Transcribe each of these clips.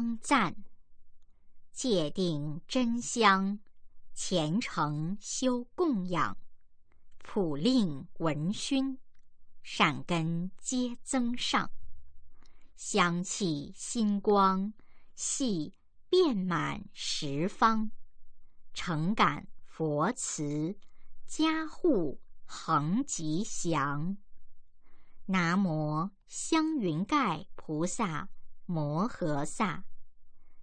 称赞，界定真香，虔诚修供养，普令闻熏，善根皆增上，香气心光，系遍满十方，诚感佛慈加护恒吉祥。南无香云盖菩萨摩诃萨。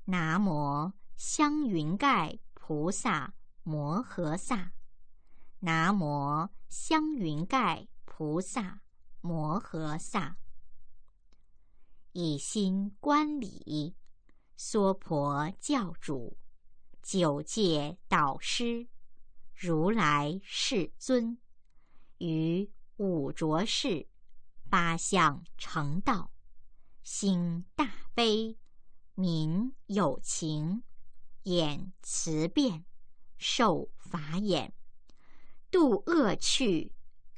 南无香云盖菩萨摩诃萨，南无香云盖菩萨摩诃萨，一心观礼娑婆教主，九界导师，如来世尊，于五浊世八相成道，心大悲。民有情，眼慈变，受法眼，度恶趣，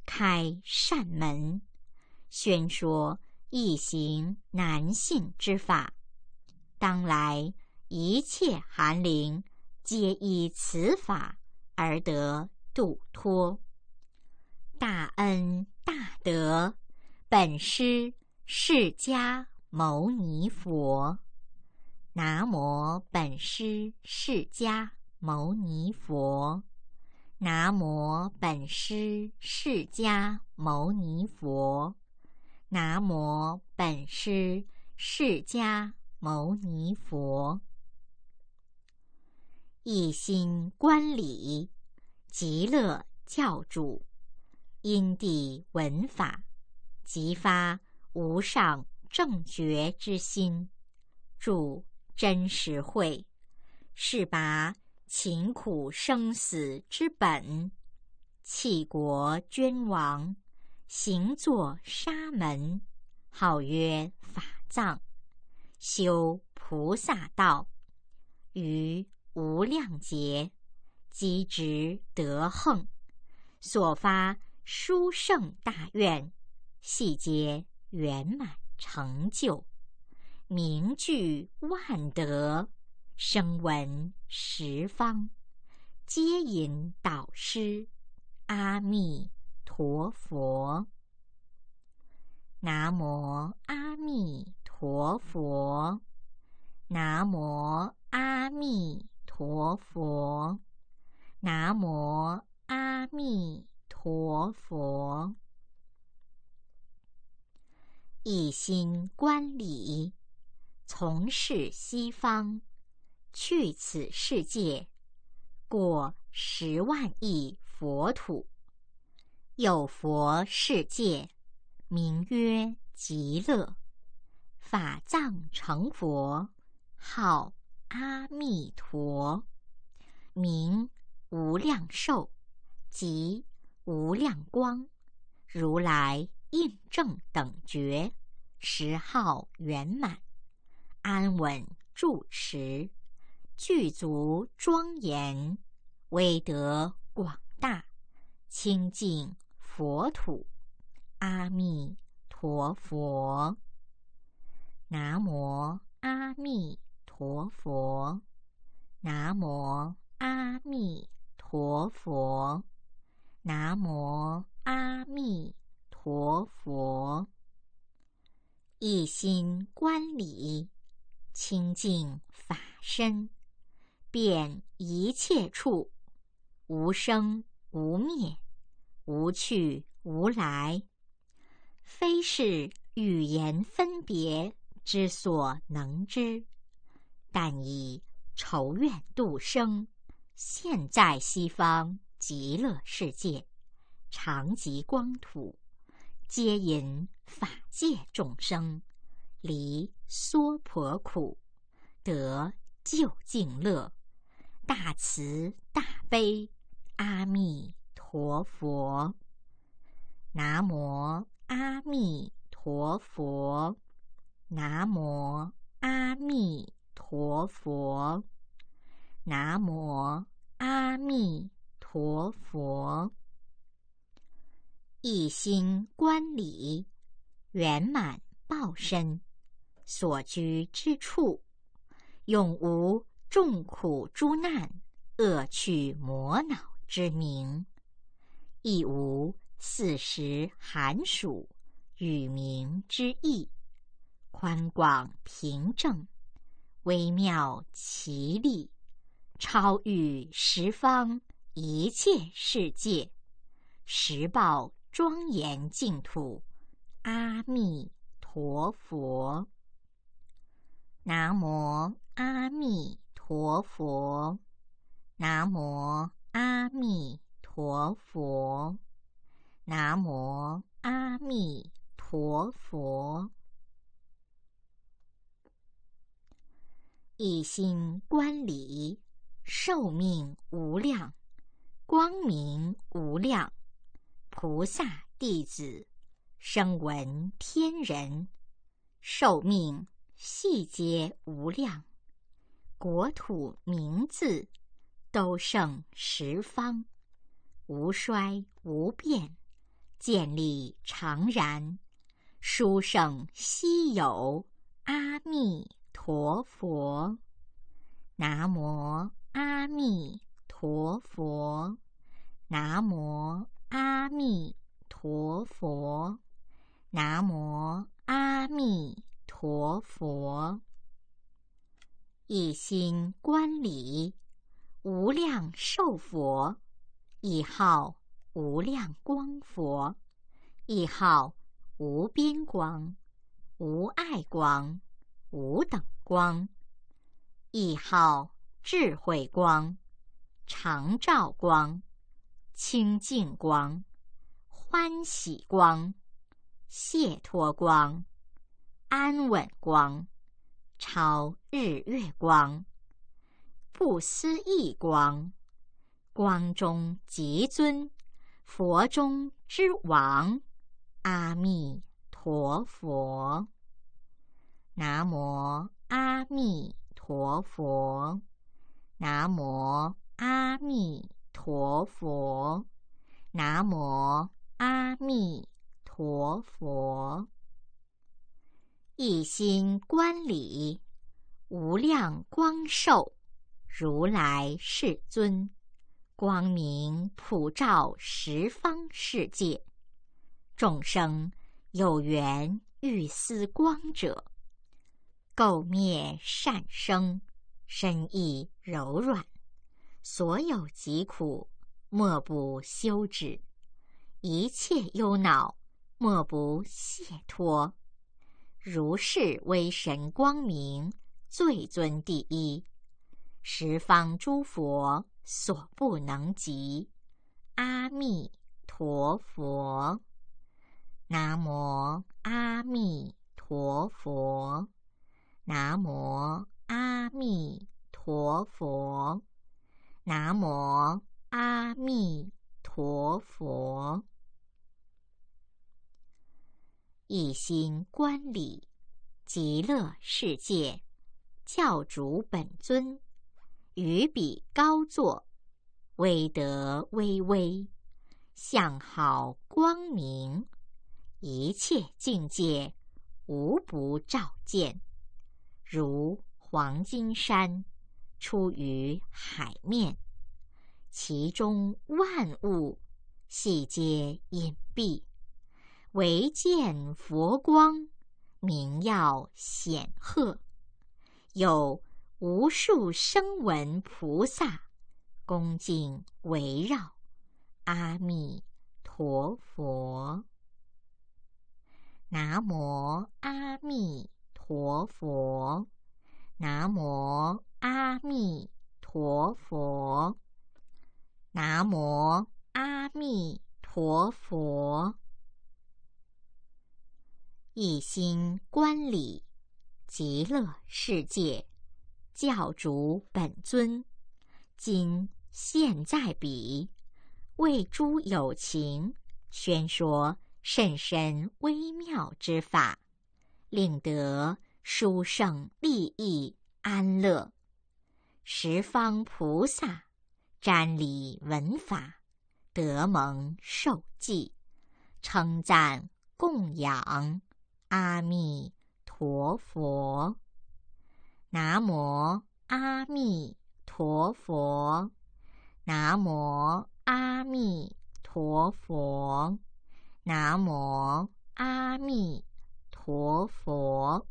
开善门，宣说易行难信之法。当来一切寒灵，皆依此法而得度脱。大恩大德，本师释迦牟尼佛。南无本师释迦牟尼佛，南无本师释迦牟尼佛，南无本师释迦牟尼佛。一心观礼极乐教主，因地闻法，即发无上正觉之心，主。真实慧，是拔勤苦生死之本；弃国捐王，行作沙门，号曰法藏，修菩萨道，于无量劫积直德横，所发殊胜大愿，细节圆满成就。名句万德，声闻十方，皆引导师阿弥陀佛。南无阿弥陀佛，南无阿弥陀佛，南无阿弥陀佛。一心观礼。从事西方，去此世界过十万亿佛土，有佛世界，名曰极乐。法藏成佛，号阿弥陀，名无量寿，即无量光，如来印证等觉，十号圆满。安稳住持，具足庄严，威德广大，清净佛土。阿弥陀佛，南无阿弥陀佛，南无阿弥陀佛，南无阿弥陀佛，一心观礼。清净法身，遍一切处，无生无灭，无去无来，非是语言分别之所能知。但以仇怨度生，现在西方极乐世界，长极光土，皆引法界众生。离娑婆苦，得究竟乐。大慈大悲，阿弥陀佛。南无阿弥陀佛。南无阿弥陀佛。南无阿弥陀佛。一心观礼，圆满报身。所居之处，永无众苦诸难、恶趣魔恼之名，亦无四时寒暑、雨名之意，宽广平正，微妙奇丽，超越十方一切世界，十报庄严净土。阿弥陀佛。南无阿弥陀佛，南无阿弥陀佛，南无阿弥陀佛。一心观礼，寿命无量，光明无量，菩萨弟子，声闻天人，寿命。细节无量，国土名字都胜十方，无衰无变，建立常然。殊胜稀有，阿弥陀佛，南无阿弥陀佛，南无阿弥陀佛，南无阿弥。陀佛，一心观礼，无量寿佛，亦号无量光佛，亦号无边光、无碍光、无等光，亦号智慧光、常照光、清净光、欢喜光、解脱光。安稳光，超日月光，不思议光，光中极尊，佛中之王，阿弥陀佛。南无阿弥陀佛。南无阿弥陀佛。南无阿弥陀佛。一心观礼，无量光寿，如来世尊，光明普照十方世界，众生有缘遇斯光者，垢灭善生，身意柔软，所有疾苦莫不休止，一切忧恼莫不解脱。如是威神光明，最尊第一，十方诸佛所不能及。阿弥陀佛，南无阿弥陀佛，南无阿弥陀佛，南无阿弥陀佛。一心观礼，极乐世界，教主本尊于彼高坐，威德巍巍，相好光明，一切境界无不照见，如黄金山出于海面，其中万物悉皆隐蔽。唯见佛光，明耀显赫，有无数声闻菩萨恭敬围绕阿弥陀佛。南无阿弥陀佛，南无阿弥陀佛，南无阿弥陀佛。一心观礼，极乐世界教主本尊。今现在彼为诸有情宣说甚深微妙之法，令得殊胜利益安乐。十方菩萨瞻礼文法，得蒙受记，称赞供养。阿弥陀佛，南无阿弥陀佛，南无阿弥陀佛，南无阿弥陀佛。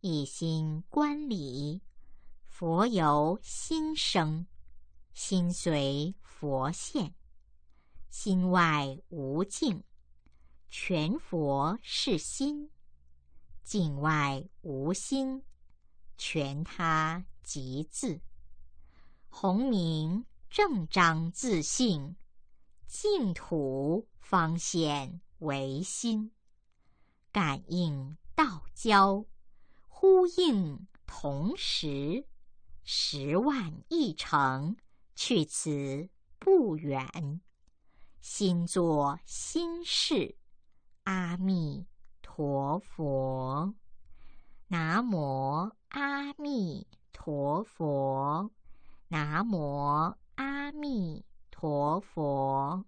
一心观礼，佛由心生，心随佛现，心外无境。全佛是心，境外无心，全他即自。弘明正章自性，净土方显唯心。感应道交，呼应同时，十万亿城去此不远。心作心事。阿弥陀佛，南无阿弥陀佛，南无阿弥陀佛，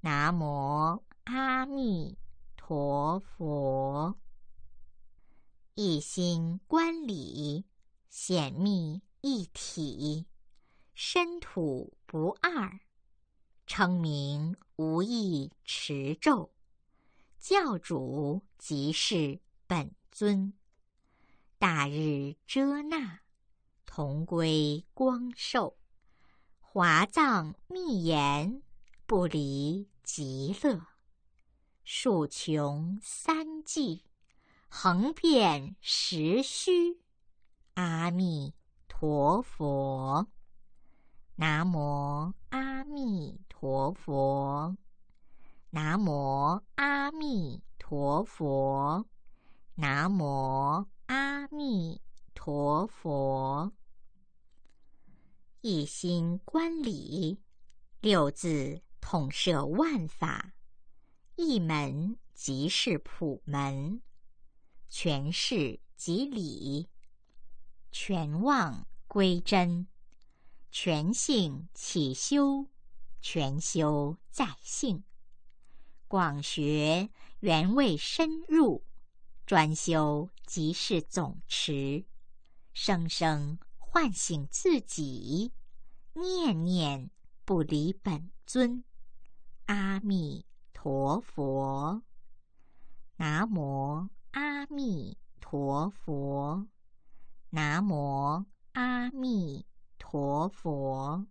南无阿弥陀佛。一心观理，显密一体，身土不二，称名无意持咒。教主即是本尊，大日遮那，同归光寿，华藏密言不离极乐，数穷三际，横遍十虚，阿弥陀佛，南无阿弥陀佛。南无阿弥陀佛，南无阿弥陀佛。一心观理，六字统摄万法，一门即是普门，全是即理，全忘归真，全性起修，全修在性。广学原味深入，专修即是总持，生生唤醒自己，念念不离本尊，阿弥陀佛，南无阿弥陀佛，南无阿弥陀佛，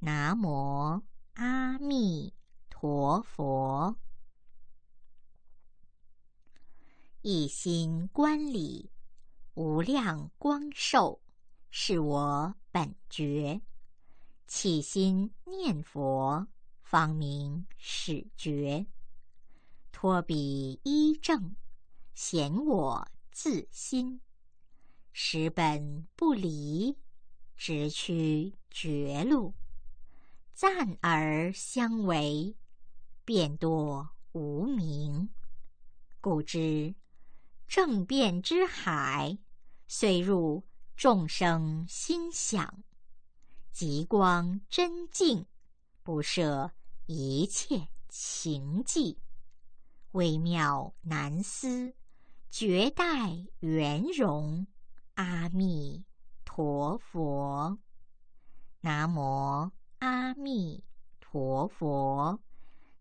南无阿弥。陀佛，一心观理，无量光寿，是我本觉。起心念佛，方名始觉。托彼依正，显我自心。十本不离，直趋绝路，暂而相违。变多无名。故知正变之海，虽入众生心想，极光真净，不涉一切情迹，微妙难思，绝代圆融。阿弥陀佛，南无阿弥陀佛。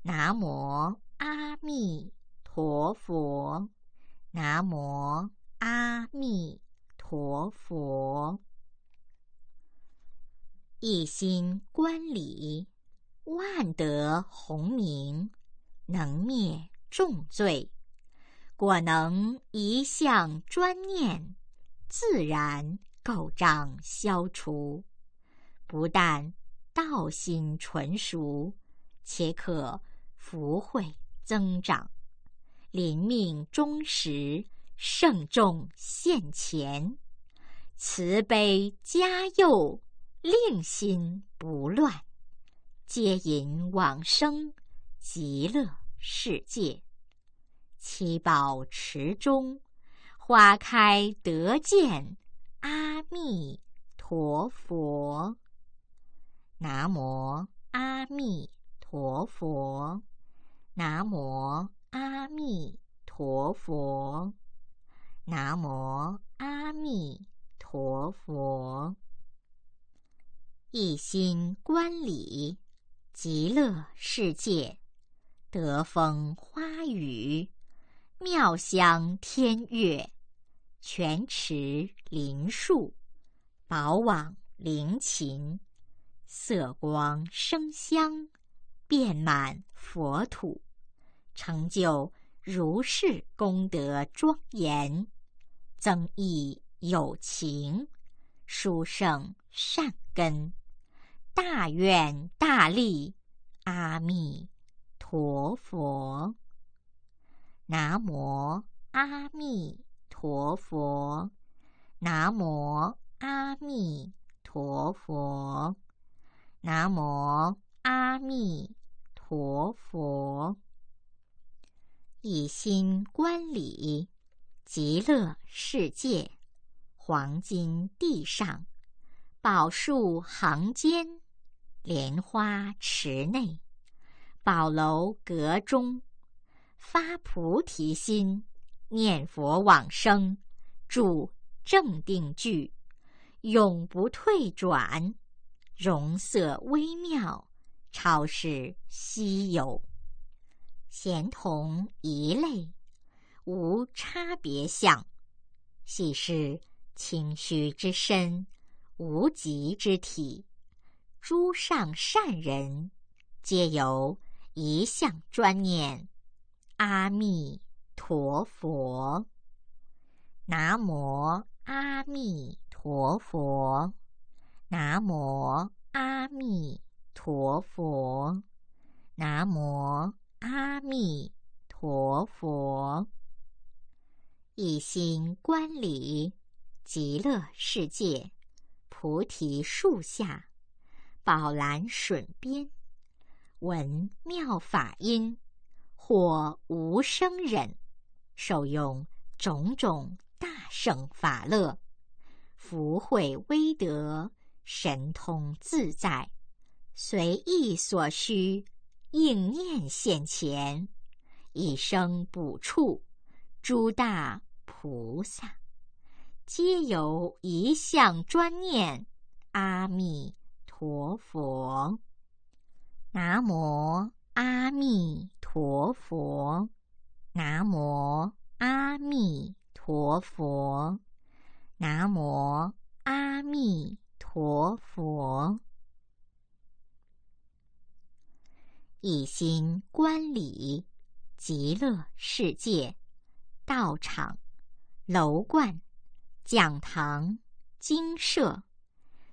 南无阿弥陀佛，南无阿弥陀佛。一心观礼，万德洪明，能灭重罪。果能一向专念，自然垢障消除。不但道心纯熟，且可。福慧增长，临命终时，圣众现前，慈悲加佑，令心不乱，皆引往生极乐世界。七宝池中，花开得见阿弥陀佛。南无阿弥陀佛。南无阿弥陀佛，南无阿弥陀佛。一心观礼，极乐世界，得风花雨，妙香天乐，泉池林树，宝网灵禽，色光生香，遍满佛土。成就如是功德庄严，增益友情，殊胜善根，大愿大利。阿弥陀佛，南无阿弥陀佛，南无阿弥陀佛，南无阿弥陀佛。一心观礼，极乐世界，黄金地上，宝树行间，莲花池内，宝楼阁中，发菩提心，念佛往生，住正定句，永不退转，容色微妙，超世稀有。咸同一类，无差别相，喜是清虚之身，无极之体。诸上善人，皆由一向专念阿弥陀佛，南无阿弥陀佛，南无阿弥陀佛，南无。阿弥陀佛，一心观礼极乐世界菩提树下宝蓝笋边，闻妙法音，获无生忍，受用种种大圣法乐，福慧威德，神通自在，随意所需。应念现前，一生补处，诸大菩萨皆由一向专念阿弥陀佛，南无阿弥陀佛，南无阿弥陀佛，南无阿弥陀佛。一心观礼，极乐世界道场、楼观、讲堂、精舍，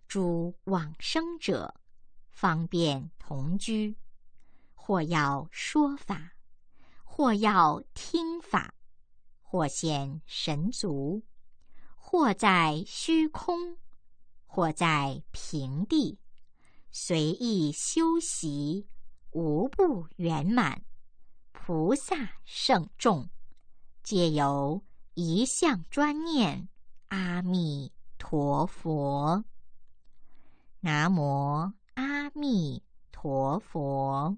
诸往生者方便同居；或要说法，或要听法，或现神足，或在虚空，或在平地，随意修习。无不圆满，菩萨圣众，皆由一向专念阿弥陀佛。南无阿弥陀佛，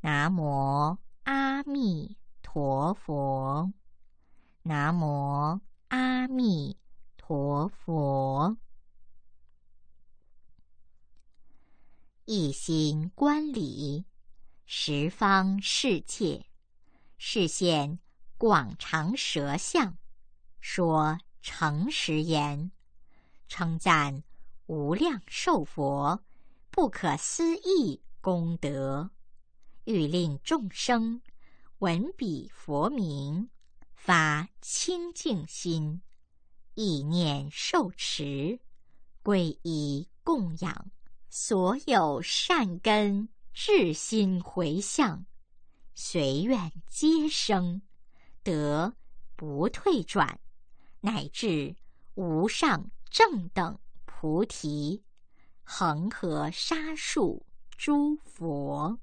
南无阿弥陀佛，南无阿弥陀佛。一心观理，十方世界，示现广长舌相，说诚实言，称赞无量寿佛不可思议功德，欲令众生闻彼佛名，发清净心，意念受持，归依供养。所有善根智心回向，随愿皆生，得不退转，乃至无上正等菩提，恒河沙数诸佛。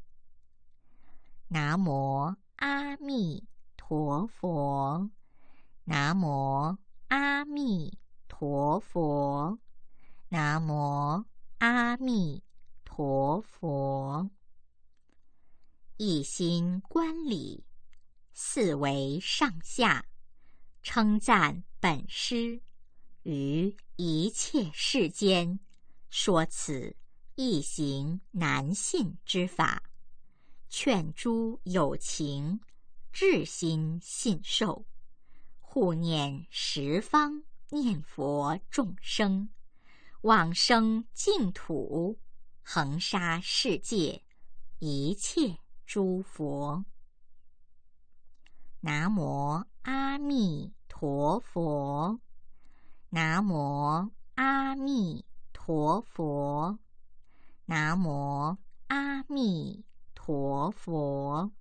南无阿弥陀佛，南无阿弥陀佛，南无。阿弥陀佛，一心观礼，四维上下，称赞本师，于一切世间说此一行难信之法，劝诸有情，至心信受，护念十方念佛众生。往生净土，恒沙世界，一切诸佛。南无阿弥陀佛，南无阿弥陀佛，南无阿弥陀佛。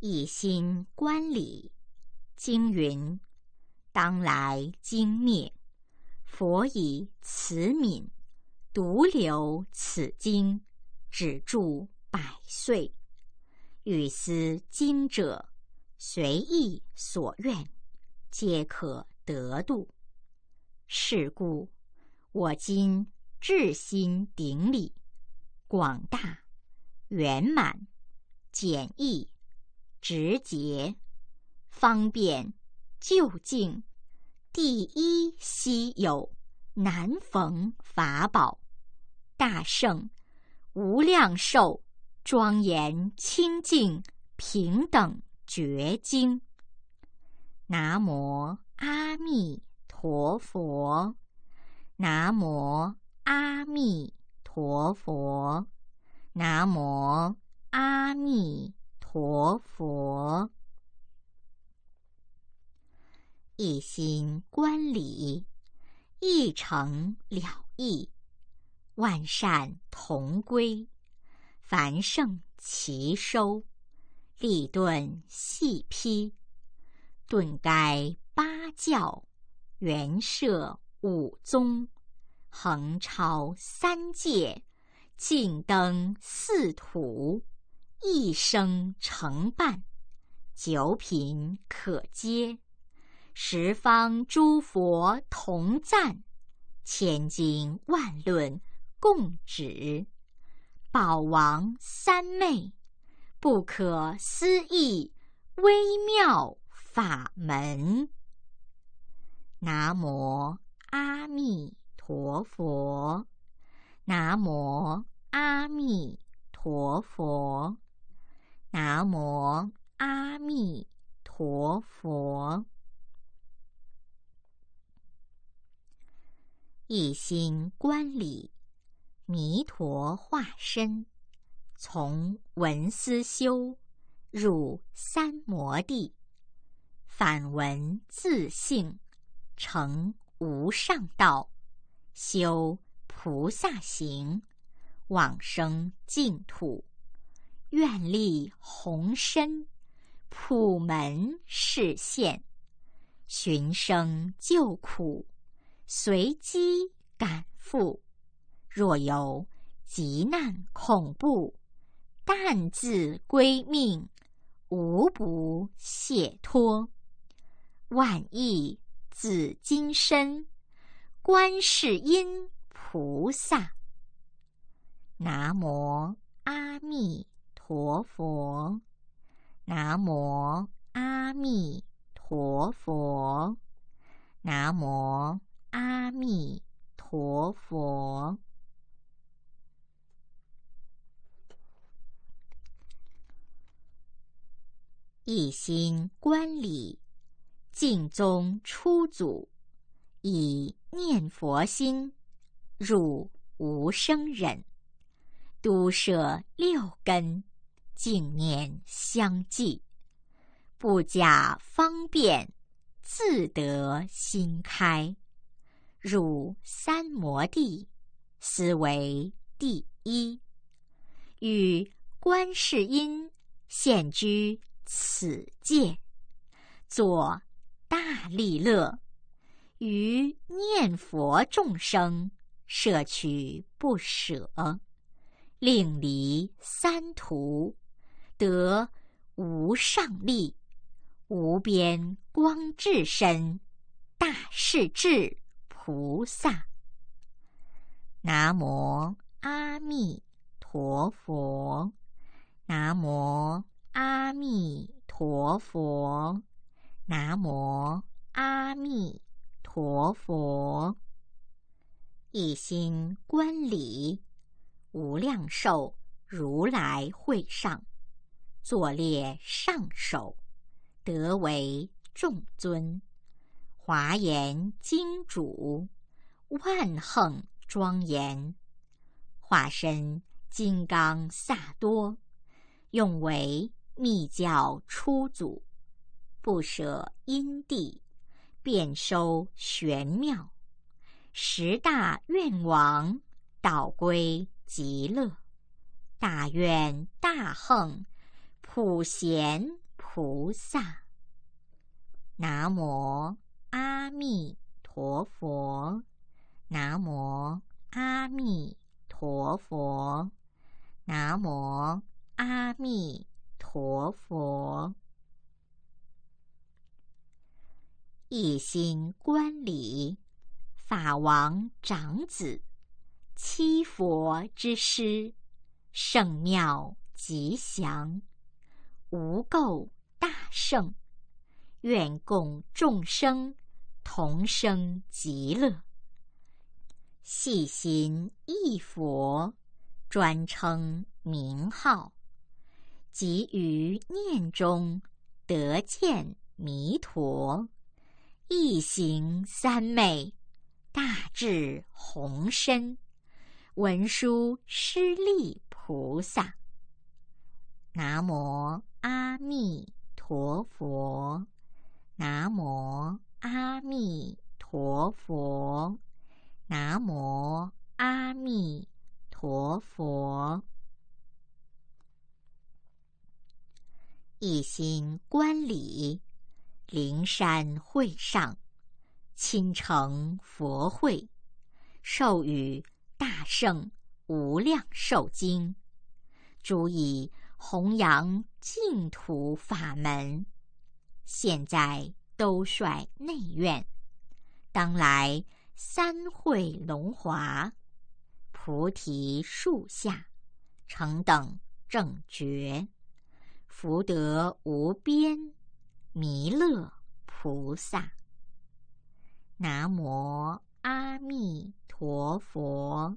一心观礼经云：当来经灭。佛以慈悯，独留此经，止住百岁。欲思经者，随意所愿，皆可得度。是故，我今至心顶礼，广大、圆满、简易、直捷、方便、究竟。第一稀有，难逢法宝，大圣，无量寿，庄严清净平等觉经。南无阿弥陀佛，南无阿弥陀佛，南无阿弥陀佛。一心观理，一诚了义，万善同归，凡圣齐收。立顿细批，顿该八教，原摄五宗，横超三界，尽登四土，一生成办，九品可接。十方诸佛同赞，千经万论共指，宝王三昧，不可思议微妙法门。南无阿弥陀佛，南无阿弥陀佛，南无阿弥陀佛。一心观礼，弥陀化身；从文思修入三摩地，反闻自性，成无上道；修菩萨行，往生净土；愿力宏深，普门示现，寻声救苦。随机赶赴，若有急难恐怖，但自归命，无不解脱。万亿紫金身，观世音菩萨，南无阿弥陀佛，南无阿弥陀佛，南无。阿弥陀佛，一心观礼，敬宗出祖，以念佛心入无生忍，都设六根，净念相继，不假方便，自得心开。汝三摩地，斯为第一。与观世音现居此界，作大利乐，于念佛众生摄取不舍，令离三途，得无上力，无边光智身，大势至。菩萨，南无阿弥陀佛，南无阿弥陀佛，南无阿弥陀佛。一心观礼，无量寿如来会上，坐列上首，得为众尊。华严经主，万横庄严，化身金刚萨多，用为密教初祖，不舍因地，便收玄妙，十大愿王倒归极乐，大愿大横普贤菩萨，南无。阿弥陀佛，南无阿弥陀佛，南无阿弥陀佛。一心观礼法王长子七佛之师，圣妙吉祥，无垢大圣。愿共众生同生极乐，细心忆佛，专称名号，即于念中得见弥陀，一行三昧，大智宏深，文殊师利菩萨，南无阿弥陀佛。南无阿弥陀佛，南无阿弥陀佛。一心观礼灵山会上，亲承佛会，授予大圣无量寿经，主以弘扬净土法门。现在都率内院，当来三会龙华，菩提树下，诚等正觉，福德无边，弥勒菩萨，南无阿弥陀佛，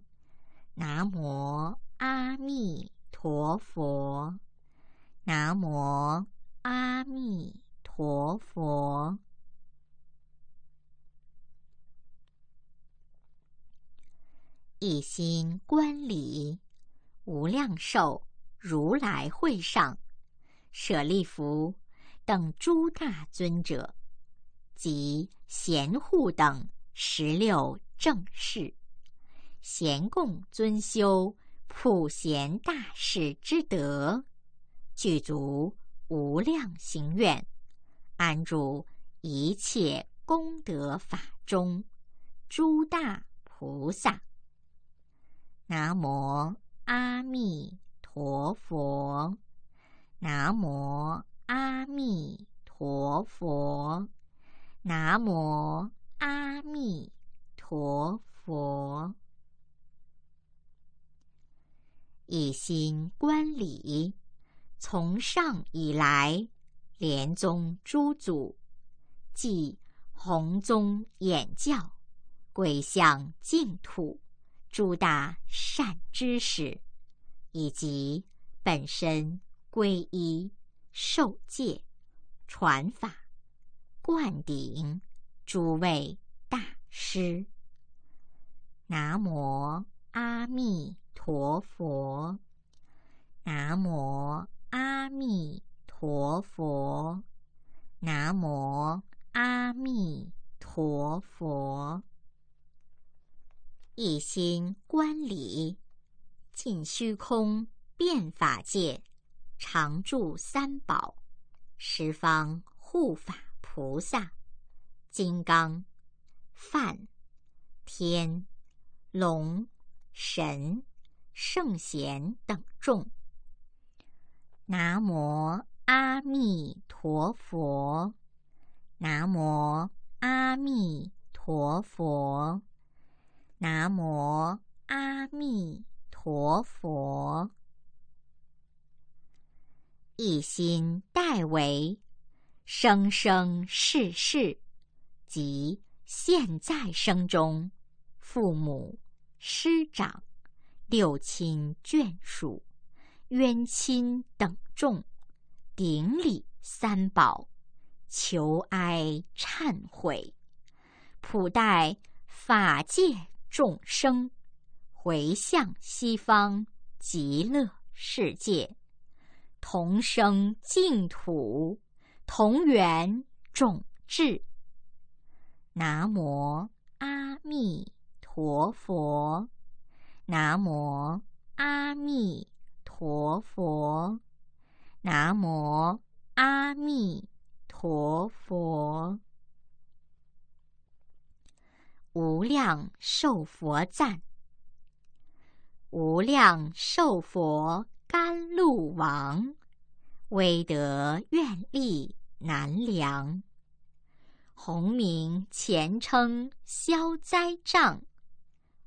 南无阿弥陀佛，南无阿弥。陀佛！一心观礼，无量寿如来会上，舍利弗等诸大尊者及贤护等十六正士，咸共尊修普贤大士之德，具足无量行愿。安住一切功德法中，诸大菩萨。南无阿弥陀佛，南无阿弥陀佛，南无阿弥陀佛。一心观礼，从上以来。莲宗诸祖，即红宗演教、归向净土、诸大善知识，以及本身皈依、受戒、传法、灌顶诸位大师。南无阿弥陀佛，南无阿弥。陀佛，南无阿弥陀佛。一心观理，尽虚空遍法界，常住三宝，十方护法菩萨、金刚、梵天、龙神、圣贤等众，南无。阿弥陀佛，南无阿弥陀佛，南无阿弥陀佛。一心代为生生世世即现在生中父母师长六亲眷属冤亲等众。顶礼三宝，求哀忏悔，普待法界众生回向西方极乐世界，同生净土，同圆种智。南无阿弥陀佛，南无阿弥陀佛。南无阿弥陀佛，无量寿佛赞，无量寿佛甘露王，威德愿力难量，洪名前称消灾障，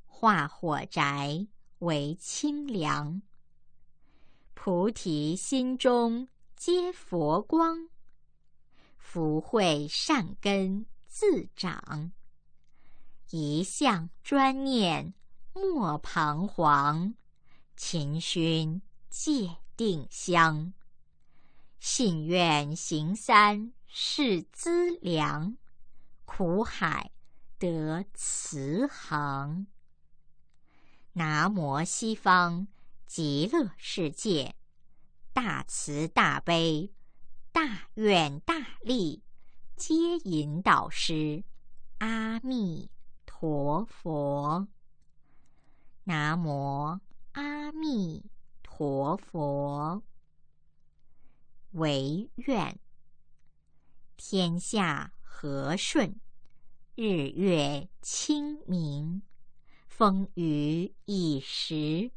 化火宅为清凉。菩提心中皆佛光，福慧善根自长。一向专念莫彷徨，勤熏戒定香。信愿行三世资粮，苦海得慈航。南无西方。极乐世界，大慈大悲，大愿大力，皆引导师阿弥陀佛。南无阿弥陀佛。唯愿天下和顺，日月清明，风雨以时。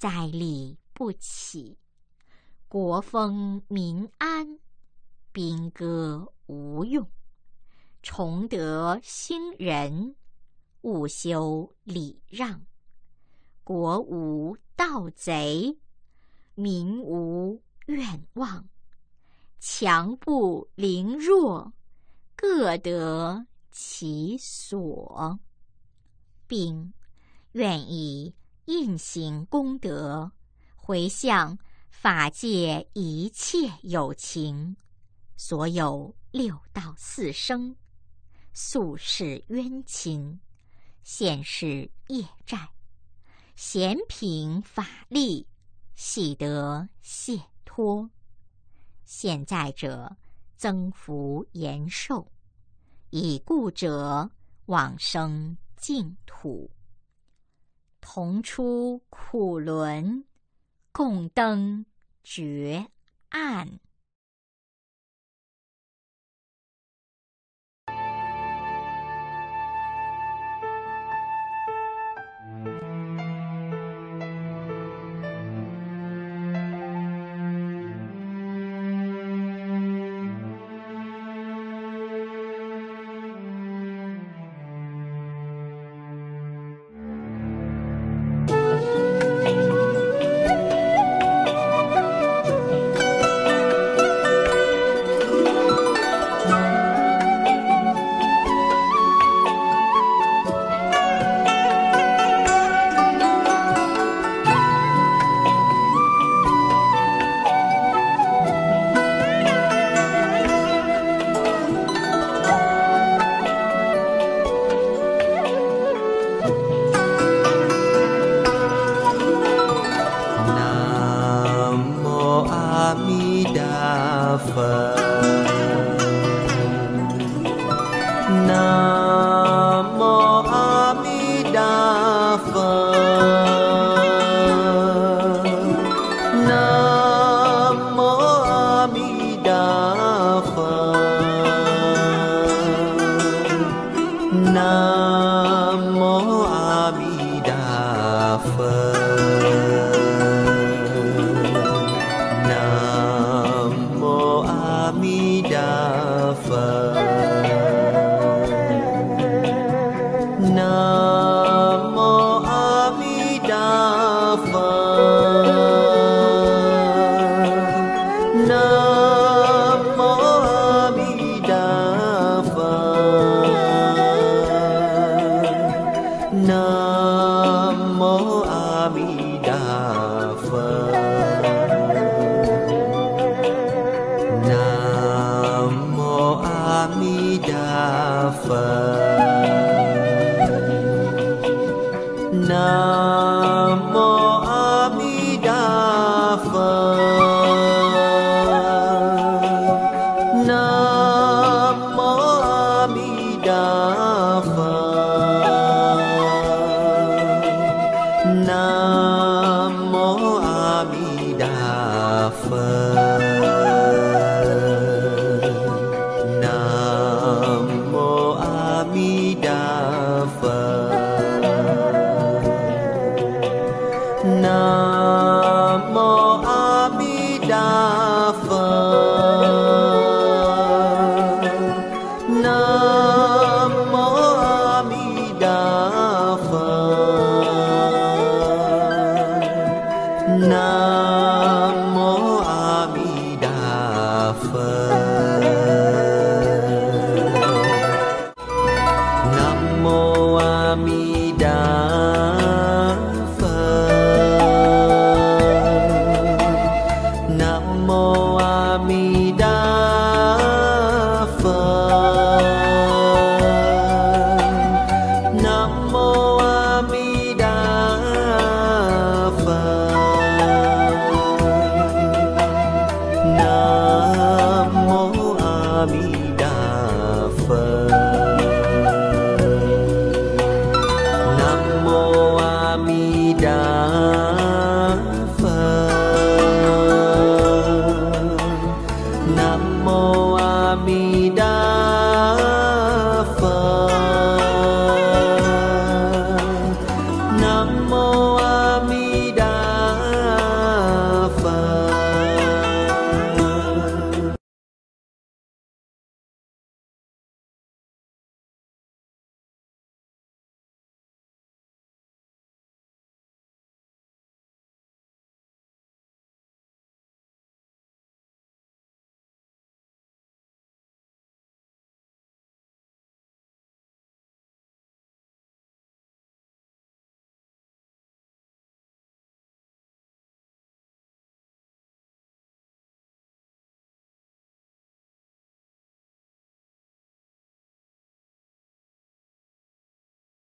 再立不起，国风民安，兵戈无用。崇德兴仁，务修礼让。国无盗贼，民无怨望。强不凌弱，各得其所。并愿意。印行功德，回向法界一切有情，所有六道四生，宿世冤亲，现世业债，咸品法力，喜得解脱。现在者增福延寿，已故者往生净土。同出苦轮，共登绝岸。